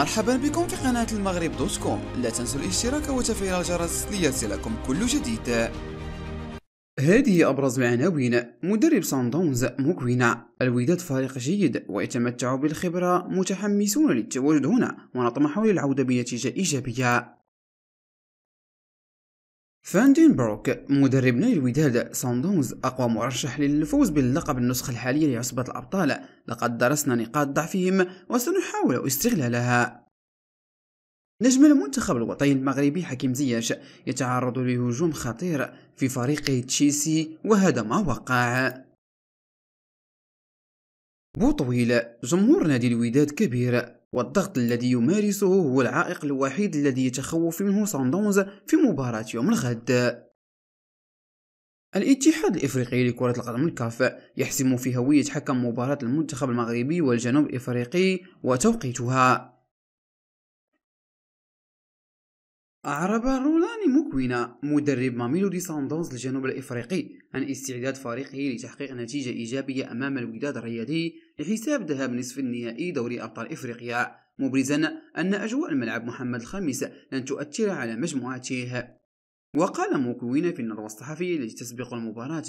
مرحبا بكم في قناة المغرب دوت كوم لا تنسوا الاشتراك وتفعيل الجرس ليصلكم كل جديد هذه أبرز العناوين مدرب ساندونز مكوينا الوداد فريق جيد ويتمتع بالخبرة متحمسون للتواجد هنا ونطمح للعودة بنتيجة إيجابية فاندينبروك مدرب نادي الوداد ساندونز أقوى مرشح للفوز باللقب النسخة الحالية لعصبة الأبطال لقد درسنا نقاط ضعفهم وسنحاول استغلالها نجم المنتخب الوطني المغربي حكيم زياش يتعرض لهجوم خطير في فريق تشيسي وهذا ما وقع بوطويل جمهور نادي الوداد كبير والضغط الذي يمارسه هو العائق الوحيد الذي يتخوف منه ساندونز في مباراة يوم الغد الاتحاد الافريقي لكرة القدم الكاف يحسم في هوية حكم مباراة المنتخب المغربي والجنوب الافريقي وتوقيتها أعرب رولاني موكوينا مدرب ماميلودي ساندونز الجنوب الإفريقي عن استعداد فريقه لتحقيق نتيجة إيجابية أمام الوداد الرياضي لحساب ذهاب نصف النهائي دوري أبطال إفريقيا مبرزا أن أجواء الملعب محمد الخامس لن تؤثر على مجموعته وقال موكوين في النروى الصحفية التي تسبق المباراة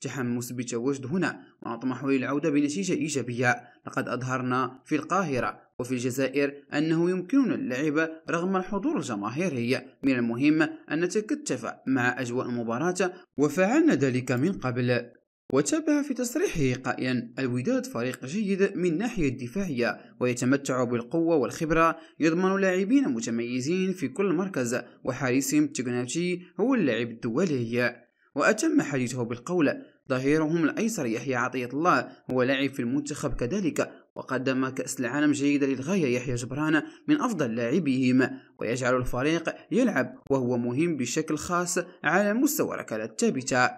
تحمس بتواجد هنا ونطمح للعودة بنتيجة إيجابية لقد أظهرنا في القاهرة وفي الجزائر أنه يمكننا اللعب رغم الحضور الجماهيري من المهم أن نتكتف مع أجواء المباراة وفعلنا ذلك من قبل وتابع في تصريحه قائلا الوداد فريق جيد من ناحية الدفاعية ويتمتع بالقوة والخبرة يضمن لاعبين متميزين في كل مركز وحارسهم تكناتي هو اللاعب الدولي وأتم حديثه بالقول ظهيرهم الأيسر يحيى عطية الله هو لاعب في المنتخب كذلك وقدم كأس العالم جيدة للغاية يحيى جبران من أفضل لاعبيهم ويجعل الفريق يلعب وهو مهم بشكل خاص على مستوى ركلات ثابتة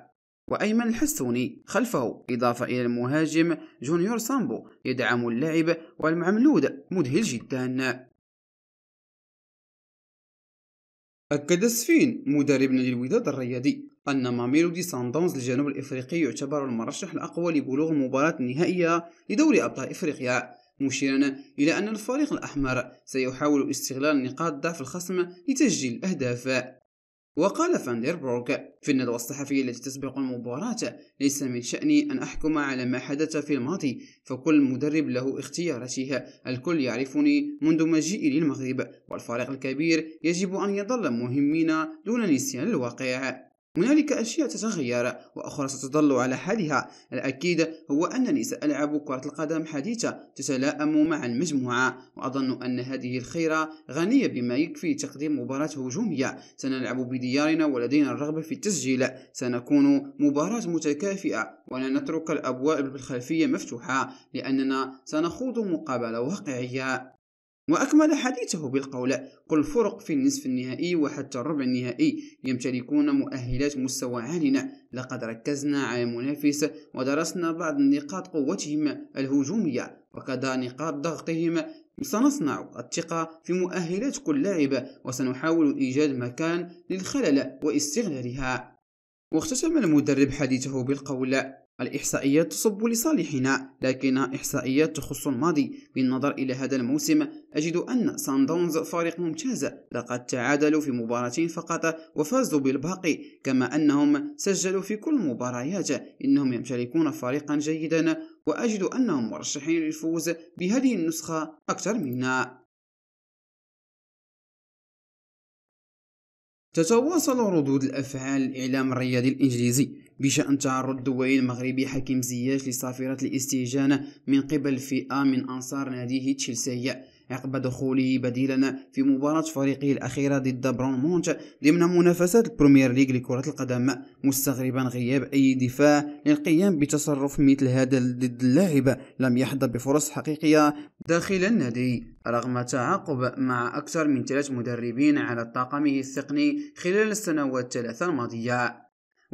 وأيمن الحسوني خلفه إضافة إلى المهاجم جونيور سامبو يدعم اللعب والمعملود مذهل جدا أكد سفين مدربنا للوداد الرياضي أن ماميلودي ساندونز الجنوب الإفريقي يعتبر المرشح الأقوى لبلوغ المباراة النهائية لدوري أبطال إفريقيا مشيرا إلى أن الفريق الأحمر سيحاول استغلال نقاط ضعف الخصم لتسجيل الأهداف وقال فاندر في الندوة الصحفية التي تسبق المباراة ليس من شأني أن أحكم على ما حدث في الماضي فكل مدرب له اختياراته الكل يعرفني منذ مجيئي للمغرب والفريق الكبير يجب أن يظل مهمين دون نسيان الواقع هنالك أشياء تتغير وأخرى ستظل على حالها الأكيد هو أنني سألعب كرة القدم حديثة تتلائم مع المجموعة وأظن أن هذه الخيرة غنية بما يكفي تقديم مباراة هجومية سنلعب بديارنا ولدينا الرغبة في التسجيل سنكون مباراة متكافئة ولا نترك الأبواب الخلفية مفتوحة لأننا سنخوض مقابلة واقعية وأكمل حديثه بالقول قل فرق في النصف النهائي وحتى الربع النهائي يمتلكون مؤهلات مستوى عالنا لقد ركزنا على المنافس ودرسنا بعض نقاط قوتهم الهجومية وكذا نقاط ضغطهم سنصنع الثقة في مؤهلات كل لاعب وسنحاول إيجاد مكان للخلل واستغلالها واختتم المدرب حديثه بالقول الإحصائيات تصب لصالحنا لكنها إحصائيات تخص الماضي بالنظر إلى هذا الموسم أجد أن ساندونز فريق ممتاز لقد تعادلوا في مباراتين فقط وفازوا بالباقي كما أنهم سجلوا في كل مباريات إنهم يمتلكون فريقا جيدا وأجد أنهم مرشحين للفوز بهذه النسخة أكثر منا تتواصل ردود الأفعال الإعلام الرياضي الإنجليزي بشأن تعرض الدولي المغربي حكيم زياش لصافرة الاستهجان من قبل فئة من أنصار ناديه تشيلسية عقب دخوله بديلا في مباراة فريقه الأخيرة ضد مونت ضمن منافسات البريمير ليغ لكرة القدم مستغربا غياب أي دفاع للقيام بتصرف مثل هذا ضد اللاعب لم يحظى بفرص حقيقية داخل النادي رغم تعاقب مع أكثر من ثلاث مدربين على طاقمه الثقني خلال السنوات الثلاثة الماضية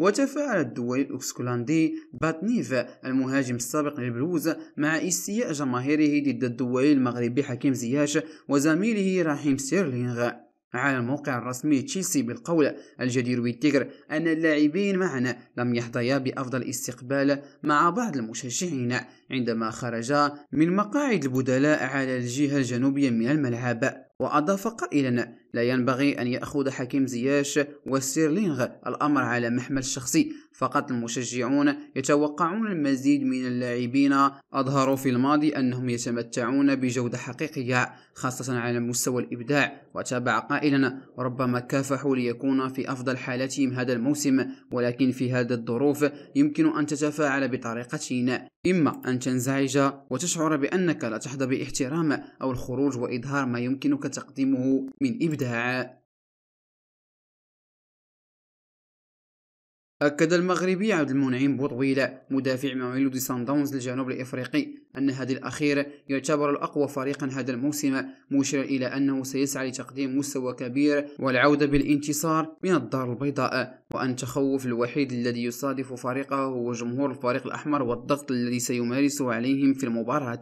وتفاعل الدولي الاوكسكولاندي باتنيف المهاجم السابق للبلوز مع استياء جماهيره ضد الدولي المغربي حكيم زياش وزميله رحيم سيرلينغ على الموقع الرسمي تشيلسي بالقول الجدير بالذكر أن اللاعبين معا لم يحظيا بأفضل استقبال مع بعض المشجعين عندما خرجا من مقاعد البدلاء على الجهة الجنوبية من الملعب وأضاف قائلا لا ينبغي أن يأخذ حكيم زياش وستيرلينغ الأمر على محمل شخصي فقط المشجعون يتوقعون المزيد من اللاعبين أظهروا في الماضي أنهم يتمتعون بجودة حقيقية خاصة على مستوى الإبداع وتابع قائلا ربما كافحوا ليكون في أفضل حالتهم هذا الموسم ولكن في هذه الظروف يمكن أن تتفاعل بطريقتين إما أن تنزعج وتشعر بأنك لا تحظى باحترام أو الخروج وإظهار ما يمكنك تقديمه من إبداع أكد المغربي عبد المنعم بوطويلة مدافع مولود سان داونز الجنوب الإفريقي أن هذه الأخير يعتبر الأقوى فريقا هذا الموسم مشيرا إلى أنه سيسعى لتقديم مستوى كبير والعودة بالانتصار من الدار البيضاء وأن التخوف الوحيد الذي يصادف فريقه هو جمهور الفريق الأحمر والضغط الذي سيمارسه عليهم في المباراة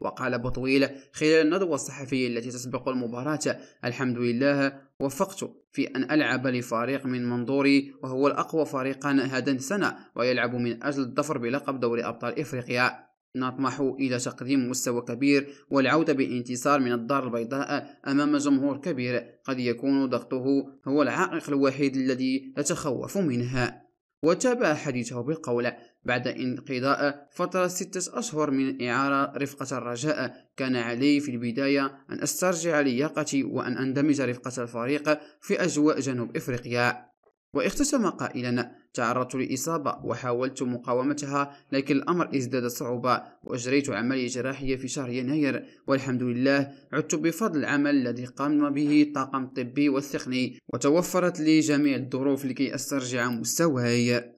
وقال أبو طويل خلال الندوة الصحفية التي تسبق المباراة الحمد لله وفقت في أن ألعب لفريق من منظوري وهو الأقوى فريقا هذا السنة ويلعب من أجل الظفر بلقب دوري أبطال إفريقيا نطمح إلى تقديم مستوى كبير والعودة بانتصار من الدار البيضاء أمام جمهور كبير قد يكون ضغطه هو العائق الوحيد الذي أتخوف منها وتابع حديثه بالقول بعد انقضاء فترة ستة أشهر من إعارة رفقة الرجاء كان علي في البداية أن أسترجع لياقتي وأن أندمج رفقة الفريق في أجواء جنوب إفريقيا واختسم قائلا تعرضت لإصابة وحاولت مقاومتها لكن الأمر ازداد صعوبة وأجريت عملية جراحية في شهر يناير والحمد لله عدت بفضل العمل الذي قام به الطاقم الطبي والثقني وتوفرت لي جميع الظروف لكي أسترجع مستواي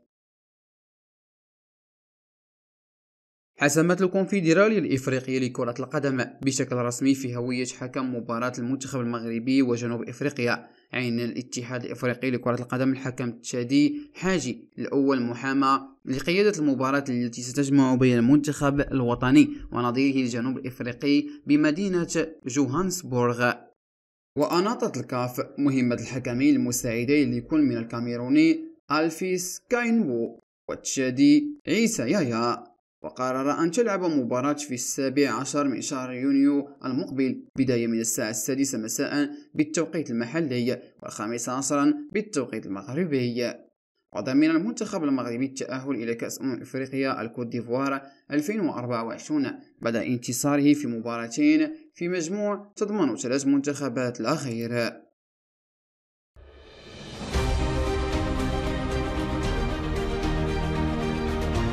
حسمت الكونفدرالية الإفريقية لكرة القدم بشكل رسمي في هوية حكم مباراة المنتخب المغربي وجنوب إفريقيا عين الاتحاد الافريقي لكرة القدم الحكم تشادي حاجي الاول محامى لقيادة المباراة التي ستجمع بين المنتخب الوطني ونظيره الجنوب الافريقي بمدينة جوهانسبورغ وأناطت الكاف مهمة الحكمين المساعدين لكل من الكاميروني ألفيس كاينوو وتشادي عيسى يايا وقرر أن تلعب مباراة في السابع عشر من شهر يونيو المقبل بداية من الساعة السادسة مساء بالتوقيت المحلي والخامسة عشرا بالتوقيت المغربي وضمن المنتخب المغربي التأهل إلى كأس أمم إفريقيا الكوت ديفوار 2024 بعد انتصاره في مباراتين في مجموع تضمن ثلاث منتخبات الأخيرة